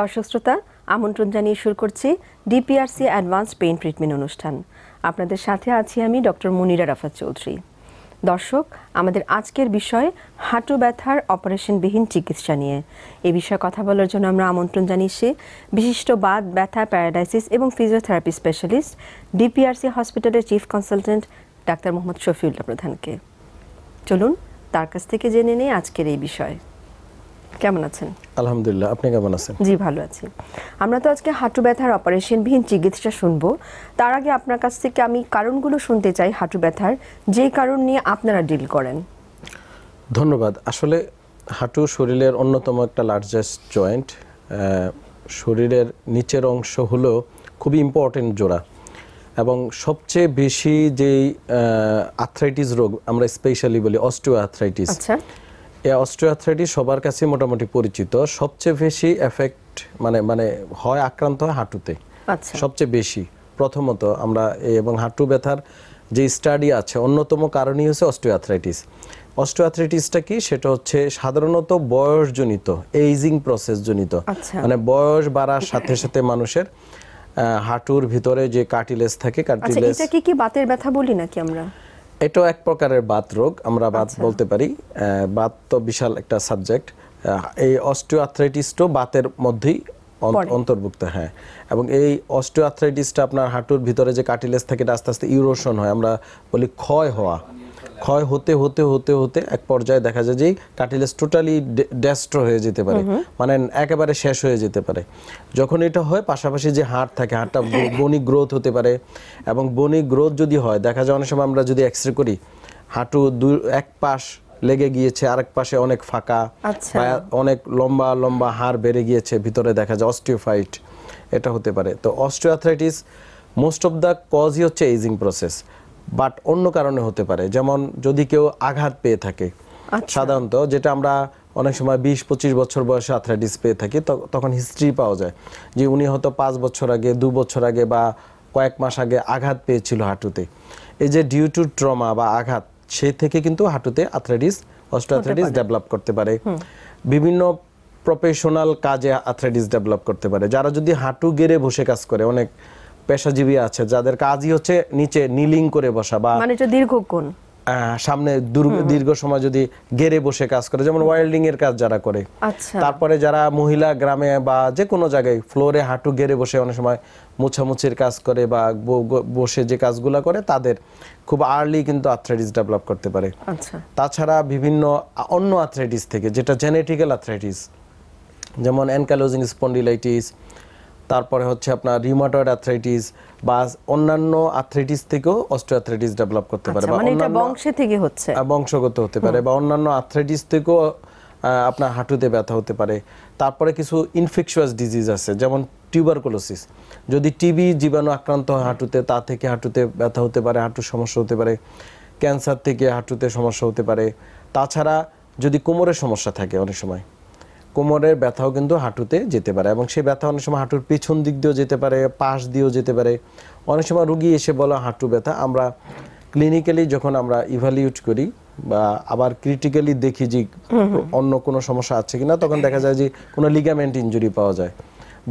দর্শক শ্রোতা আমন্ত্রণ জানিয়ে শুরু করছি ডিপিআরসি অ্যাডভান্স পেইন ট্রিটমেন্ট অনুষ্ঠান আপনাদের সাথে আছি আমি ডক্টর মুনিরা রাফাত চৌধুরী দর্শক আমাদের আজকের বিষয় হাঁটু ব্যথার অপারেশনবিহীন চিকিৎসা নিয়ে এ বিষয়ে কথা বলার জন্য আমরা আমন্ত্রণ জানিয়েছি বিশিষ্ট বাদ ব্যথা প্যারাডাইসিস এবং ফিজিওথেরাপি স্পেশালিস্ট ডিপিআরসি হসপিটালের chief consultant doctor Mohammad Shafiullah প্রধানকে চলুন তার কাছ থেকে জেনে নেই আজকের এই বিষয় কেমন আছেন আলহামদুলিল্লাহ আপনি কেমন আছেন জি ভালো আছি আমরা তো আজকে হাঁটু ব্যথার অপারেশন চিকিৎসা শুনবো তার আগে আপনার কাছ থেকে আমি কারণগুলো শুনতে চাই হাঁটু ব্যথার যে কারণ নিয়ে আপনারা ডিল করেন ধন্যবাদ আসলে হাঁটু শরীরের অন্যতম একটা লার্জেস্ট জয়েন্ট শরীরের নিচের অংশ হলো খুবই ইম্পর্টেন্ট জোড়া এবং সবচেয়ে বেশি যেই আর্থ্রাইটিস রোগ আমরা স্পেশালি বলি অস্টিও আর্থ্রাইটিস আচ্ছা এ সবার কাছে মোটামুটি পরিচিত সবচেয়ে বেশি এফেক্ট মানে মানে হয় আক্রান্ত হয় হাঁটুতে আচ্ছা। সবচেয়ে বেশি প্রথমত আমরা এবং হাঁটু ব্যথার যে স্টাডি আছে অন্যতম কারণই হচ্ছে অস্ট্রিয়াথ্রাইটিস কি সেটা হচ্ছে সাধারণত বয়সজনিত এইজিং প্রসেসজনিত আচ্ছা। মানে বয়স বাড়ার সাথে সাথে মানুষের হাঁটুর ভিতরে যে কার্টিলেস থাকে কার্টিলেজ এটা কি কি বাতের ব্যথা বলি নাকি আমরা এটাও এক প্রকারের বাত রোগ আমরা বাত আচ্ছা। বলতে পারি বাত তো বিশাল একটা সাবজেক্ট এই অস্টিওআর্থ্রাইটিসটাও বাতের মধ্যেই অন্তর্ভুক্ত হ্যাঁ এবং এই অস্টিওআথ্রাইটিসটা আপনার হাঁটুর ভিতরে যে কাটিলেস থেকে আস্তে আস্তে ইউরোশন হয় আমরা বলি ক্ষয় হওয়া ক্ষয় হতে হতে হতে হতে এক পর্যায়ে দেখা যায় যে কাটিলেস টোটালি ডেস্ট্রো হয়ে যেতে পারে মানে একেবারে শেষ হয়ে যেতে পারে যখন এটা হয় পাশাপাশি যে হাট থাকে হাটটা বনি গ্রোথ হতে পারে এবং বনি গ্রোথ যদি হয় দেখা যায় অনেক সময় আমরা যদি এক্স রে করি হাঁটু দু এক পাশ লেগে গিয়েছে আরেক পাশে অনেক ফাঁকা আচ্ছা। অনেক লম্বা লম্বা হাড় বেড়ে গিয়েছে ভিতরে দেখা যায় অস্টিওফাইট এটা হতে পারে তো অস্টিওথ্রাইটিস মোস্ট অফ দ্য কজই হচ্ছে এইজিং প্রসেস বাট অন্য কারণে হতে পারে যেমন যদি কেউ আঘাত পেয়ে থাকে আচ্ছা। সাধারণত যেটা আমরা অনেক সময় বিশ পঁচিশ বছর বয়সে আথরাইটিস পেয়ে থাকি তখন হিস্ট্রি পাওয়া যায় যে উনি হয়তো পাঁচ বছর আগে দু বছর আগে বা কয়েক মাস আগে আঘাত পেয়েছিল হাঁটুতে এই যে ডিউ টু ট্রমা বা আঘাত সে থেকে কিন্তু হাঁটুতে আথরাইটিস অস্ট্রাথ্রাইটিস ডেভেলপ করতে পারে বিভিন্ন প্রফেশনাল কাজে আথরাইটিস ডেভেলপ করতে পারে যারা যদি হাঁটু গেড়ে বসে কাজ করে অনেক পেশাজীবী আছে যাদের কাজই হচ্ছে নিচে নিলিং করে বসা বা মানে যে দীর্ঘক্ষণ সামনে দীর্ঘ সময় যদি গেরে বসে কাজ করে যেমন ওয়েল্ডিং এর কাজ যারা করে আচ্ছা। তারপরে যারা মহিলা গ্রামে বা যে কোনো জায়গায় ফ্লোরে হাঁটু গেরে বসে অনেক সময় মোছামুছির কাজ করে বা বসে যে কাজগুলো করে তাদের খুব আর্লি কিন্তু আর্থ্রাইটিস ডেভেলপ করতে পারে আচ্ছা। তাছাড়া বিভিন্ন অন্য আর্থ্রাইটিস থেকে যেটা জেনেটিক্যাল আর্থ্রাইটিস যেমন অ্যানকালোজিং স্পন্ডিলাইটিস তারপরে হচ্ছে আপনার রিউমাটয়েড আর্থ্রাইটিস বা অন্যান্য আর্থ্রাইটিস থেকেও অস্টিওআর্থ্রাইটিস ডেভেলপ করতে পারে আচ্ছা, বা মানে অন্যান্য বংশে থেকে হচ্ছে বংশগত হতে পারে বা অন্যান্য আর্থ্রাইটিস থেকেও আপনার হাঁটুতে ব্যথা হতে পারে তারপরে কিছু ইনফেকচুয়াস ডিজিজ আছে যেমন টিউবারকুলোসিস যদি টিবি জীবাণু আক্রান্ত হয় হাঁটুতে তা থেকে হাঁটুতে ব্যথা হতে পারে হাঁটুর সমস্যা হতে পারে ক্যান্সার থেকে হাঁটুতে সমস্যা হতে পারে তাছাড়া যদি কোমরের সমস্যা থাকে অনেক সময় কোমরের ব্যথাও কিন্তু হাঁটুতে যেতে পারে এবং সেই ব্যথা অনেক সময় হাঁটুর পিছন দিক দিয়েও যেতে পারে পাশ দিয়েও যেতে পারে অনেক সময় রুগী এসে বলো হাঁটু ব্যথা আমরা ক্লিনিক্যালি যখন আমরা ইভ্যালিউট করি বা আবার ক্রিটিক্যালি দেখি যে অন্য কোনো সমস্যা আছে কিনা তখন দেখা যায় যে কোনো লিগামেন্ট ইঞ্জুরি পাওয়া যায়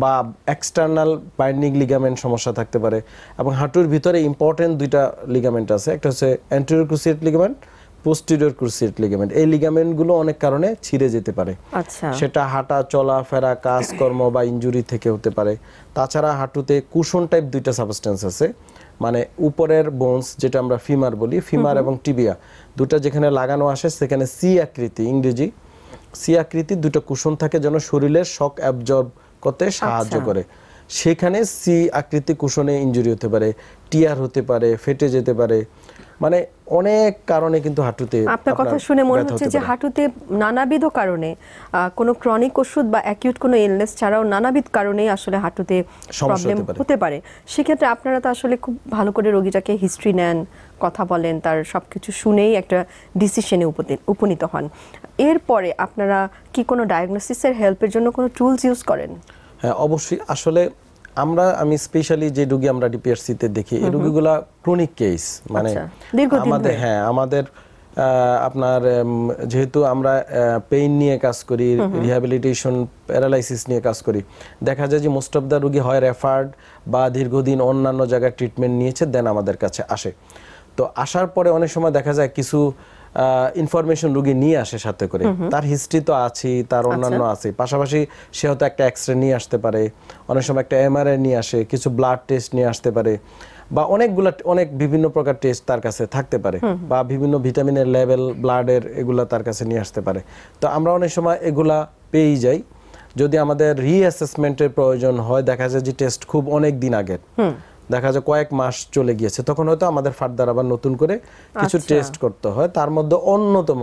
বা এক্সটার্নাল বাইন্ডিং লিগামেন্ট সমস্যা থাকতে পারে এবং হাঁটুর ভিতরে ইম্পর্টেন্ট দুইটা লিগামেন্ট আছে একটা হচ্ছে anterior ligament posterior cruciate ligament এই লিগামেন্টগুলো অনেক কারণে ছিঁড়ে যেতে পারে আচ্ছা সেটা হাঁটা চলাফেরা কাজকর্ম বা ইঞ্জুরি থেকে হতে পারে তাছাড়া হাঁটুতে কুশন টাইপ দুইটা সাবস্টেন্স আছে মানে উপরের বোনস যেটা আমরা ফিমার বলি ফিমার এবং টিবিয়া দুটা যেখানে লাগানো আসে সেখানে সি আকৃতি ইংরেজি সি আকৃতি দুটো কুশন থাকে যেন শরীরের শক অ্যাবজর্ব করতে সাহায্য আচ্ছা। করে সেখানে সি আকৃতি কুশনে ইঞ্জুরি হতে পারে টিয়ার হতে পারে ফেটে যেতে পারে মানে অনেক কারণে কিন্তু হাঁটুতে আপনার কথা শুনে মনে হচ্ছে যে হাঁটুতে নানাবিধ কারণে কোনো ক্রনিক ওষুধ বা অ্যাকিউট কোনো ইলনেস ছাড়াও নানাবিধ কারণে আসলে হাঁটুতে প্রবলেম হতে পারে সেক্ষেত্রে আপনারা তো আসলে খুব ভালো করে রোগীটাকে হিস্ট্রি নেন কথা বলেন তার সব কিছু শুনেই একটা ডিসিশনে উপনীত হন এরপরে আপনারা কি কোনো ডায়াগনোসিসের হেল্পের জন্য কোনো টুলস ইউজ করেন হ্যাঁ অবশ্যই আসলে আমরা আমি স্পেশালি যে রুগী আমরা ডিপিআরসিতে দেখি এই রুগীগুলা ক্রনিক কেস মানে আচ্ছা, আমাদের হ্যাঁ আমাদের আপনার যেহেতু আমরা পেইন নিয়ে কাজ করি রিহ্যাবিলিটেশন প্যারালাইসিস নিয়ে কাজ করি দেখা যায় যে মোস্ট অফ দ্য রুগী হয় রেফার্ড বা দীর্ঘদিন অন্যান্য জায়গায় ট্রিটমেন্ট নিয়েছে দেন আমাদের কাছে আসে তো আসার পরে অনেক সময় দেখা যায় কিছু ইনফরমেশন রুগী নিয়ে আসে সাথে করে তার হিস্ট্রি তো আছে তার আচ্ছা। অন্যান্য আছে পাশাপাশি সে হয়তো একটা এক্স নিয়ে আসতে পারে অনেক সময় একটা এমআরআই নিয়ে আসে কিছু ব্লাড টেস্ট নিয়ে আসতে পারে বা অনেকগুলা অনেক বিভিন্ন প্রকার টেস্ট তার কাছে থাকতে পারে বা বিভিন্ন ভিটামিনের লেভেল ব্লাডের এগুলা তার কাছে নিয়ে আসতে পারে তো আমরা অনেক সময় এগুলা পেয়েই যাই যদি আমাদের রিঅ্যাসেসমেন্টের প্রয়োজন হয় দেখা যায় যে টেস্ট খুব অনেক দিন আগের দেখা যায় কয়েক মাস চলে গিয়েছে তখন হয়তো আমাদের ফার্দার আবার নতুন করে কিছু টেস্ট আচ্ছা। করতে হয় তার মধ্যে অন্যতম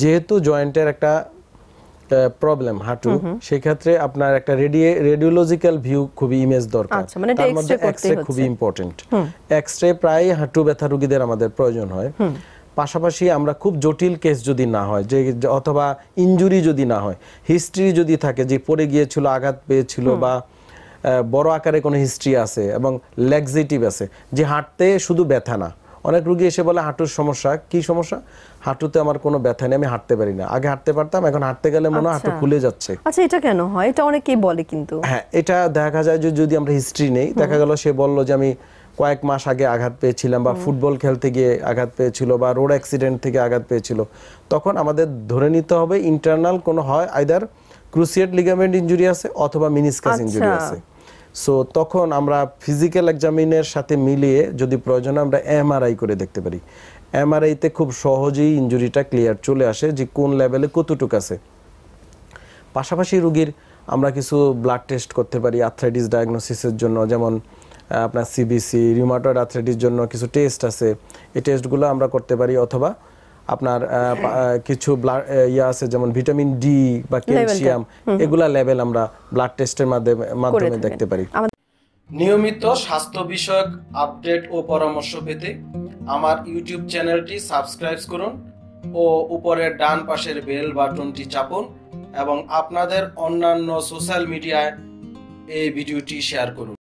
যেহেতু জয়েন্টের একটা প্রবলেম হাঁটু সেক্ষেত্রে আপনার একটা রেডিয়ে রেডিওলজিক্যাল ভিউ খুবই ইমেজ দরকার আচ্ছা, মানে তার মধ্যে এক্সরে খুবই ইম্পর্টেন্ট এক্সরে প্রায় হাঁটু ব্যথা রোগীদের আমাদের প্রয়োজন হয় পাশাপাশি আমরা খুব জটিল কেস যদি না হয় যে অথবা ইনজুরি যদি না হয় হিস্ট্রি যদি থাকে যে পড়ে গিয়েছিল আঘাত পেয়েছিল বা বড় আকারে কোনো হিস্ট্রি আছে এবং লেগজিটিভ আছে যে হাঁটতে শুধু ব্যথা না অনেক রুগী এসে বলে হাঁটুর সমস্যা কি সমস্যা হাঁটুতে আমার কোনো ব্যথা নেই আমি হাঁটতে পারি না আগে হাঁটতে পারতাম এখন হাঁটতে গেলে মনে হাঁটু আচ্ছা। খুলে যাচ্ছে আচ্ছা এটা কেন হয় এটা অনেকেই বলে কিন্তু হ্যাঁ এটা দেখা যায় যে যদি আমরা হিস্ট্রি নেই দেখা গেল সে বলল যে আমি কয়েক মাস আগে আঘাত পেয়েছিলাম বা ফুটবল খেলতে গিয়ে আঘাত পেয়েছিল বা রোড অ্যাক্সিডেন্ট থেকে আঘাত পেয়েছিল তখন আমাদের ধরে নিতে হবে ইন্টারনাল কোনো হয় আইদার ক্রুসিয়েট লিগামেন্ট ইঞ্জুরি আছে অথবা মিনিসকাস আচ্ছা। ইঞ্জুরি আছে সো তখন আমরা ফিজিক্যাল এক্সামিনের সাথে মিলিয়ে যদি প্রয়োজন আমরা এমআরআই করে দেখতে পারি এমআরআইতে খুব সহজেই ইঞ্জুরিটা ক্লিয়ার চলে আসে যে কোন লেভেলে কতটুক আছে পাশাপাশি রুগীর আমরা কিছু ব্লাড টেস্ট করতে পারি আর্থ্রাইটিস ডায়াগনোসিসের জন্য যেমন আপনার সিবিসি রিউমাটয়েড আর্থ্রাইটিস জন্য কিছু টেস্ট আছে এই টেস্টগুলো আমরা করতে পারি অথবা আপনার কিছু ইয়া আছে যেমন ভিটামিন ডি বা ক্যালসিয়াম এগুলা লেভেল আমরা ব্লাড টেস্টের মাধ্যমে মাধ্যমে দেখতে পারি নিয়মিত স্বাস্থ্য বিষয়ক আপডেট ও পরামর্শ পেতে আমার ইউটিউব চ্যানেলটি সাবস্ক্রাইব করুন ও উপরের ডান পাশের বেল বাটনটি চাপুন এবং আপনাদের অন্যান্য সোশ্যাল মিডিয়ায় এই ভিডিওটি শেয়ার করুন